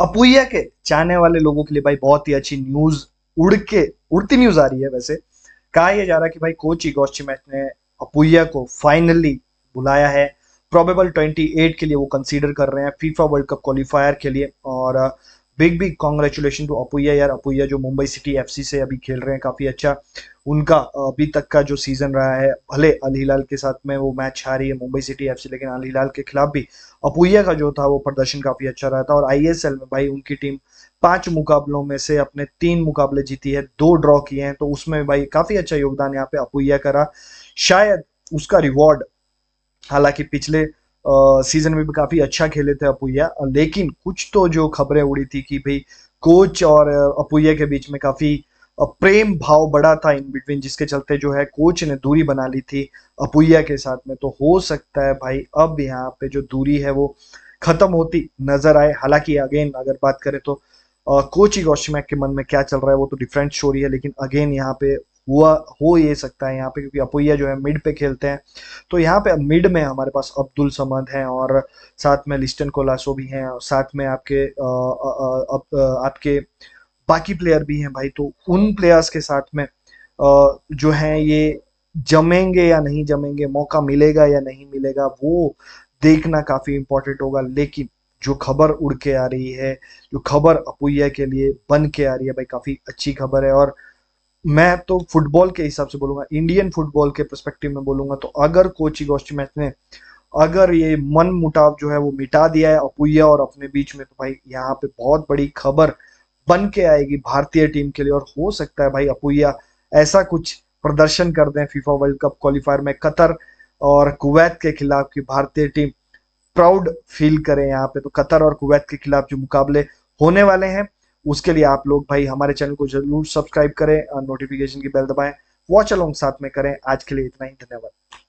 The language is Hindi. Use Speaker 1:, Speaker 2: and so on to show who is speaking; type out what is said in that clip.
Speaker 1: अपुया के चाहने वाले लोगों के लिए भाई बहुत ही अच्छी न्यूज उड़ के उड़ती न्यूज आ रही है वैसे कहा यह जा रहा है कि भाई कोच इगोस्टी मैच ने अपुया को फाइनली बुलाया है प्रोबेबल 28 के लिए वो कंसीडर कर रहे हैं फीफा वर्ल्ड कप क्वालिफायर के लिए और big big congratulation to Apuia यार अपुया जो मुंबई सिटी एफसी से अभी खेल रहे हैं काफ़ी अच्छा उनका अभी तक का जो सीज़न रहा है भले अल हिलाल के साथ में वो मैच हारी है मुंबई सिटी एफसी लेकिन अल हिलाल के खिलाफ भी अपुया का जो था वो प्रदर्शन काफ़ी अच्छा रहा था और आईएसएल में भाई उनकी टीम पांच मुकाबलों में से अपने तीन मुकाबले जीती है दो ड्रॉ किए हैं तो उसमें भाई काफ़ी अच्छा योगदान यहाँ पे अपुया करा शायद उसका रिवॉर्ड हालांकि पिछले सीजन में भी काफी अच्छा खेले थे अपुया लेकिन कुछ तो जो खबरें उड़ी थी कि भाई कोच और अपुया के बीच में काफी प्रेम भाव बड़ा था इन बिटवीन जिसके चलते जो है कोच ने दूरी बना ली थी अपुया के साथ में तो हो सकता है भाई अब यहाँ पे जो दूरी है वो खत्म होती नजर आए हालांकि अगेन अगर बात करें तो कोच ही के मन में क्या चल रहा है वो तो डिफरेंट स्टोरी है लेकिन अगेन यहाँ पे हुआ हो ये सकता है यहाँ पे क्योंकि अपोइया जो है मिड पे खेलते हैं तो यहाँ पे मिड में हमारे पास अब्दुल समद हैं और साथ में लिस्टन कोलासो भी हैं और साथ में आपके आ, आ, आ, आपके बाकी प्लेयर भी हैं भाई तो उन प्लेयर्स के साथ में जो हैं ये जमेंगे या नहीं जमेंगे मौका मिलेगा या नहीं मिलेगा वो देखना काफी इम्पोर्टेंट होगा लेकिन जो खबर उड़ के आ रही है जो खबर अपुया के लिए बन के आ रही है भाई काफी अच्छी खबर है और मैं तो फुटबॉल के हिसाब से बोलूंगा इंडियन फुटबॉल के परस्पेक्टिव में बोलूंगा तो अगर कोची गोष्ठी मैच ने अगर ये मन मुटाव जो है वो मिटा दिया है अपुया और अपने बीच में तो भाई यहाँ पे बहुत बड़ी खबर बन के आएगी भारतीय टीम के लिए और हो सकता है भाई अपुया ऐसा कुछ प्रदर्शन कर दें फीफा वर्ल्ड कप क्वालिफायर में कतर और कुवैत के खिलाफ की भारतीय टीम प्राउड फील करें यहाँ पे तो कतर और कुवैत के खिलाफ जो मुकाबले होने वाले हैं उसके लिए आप लोग भाई हमारे चैनल को जरूर सब्सक्राइब करें और नोटिफिकेशन की बेल दबाएं वॉच अलोंग साथ में करें आज के लिए इतना ही धन्यवाद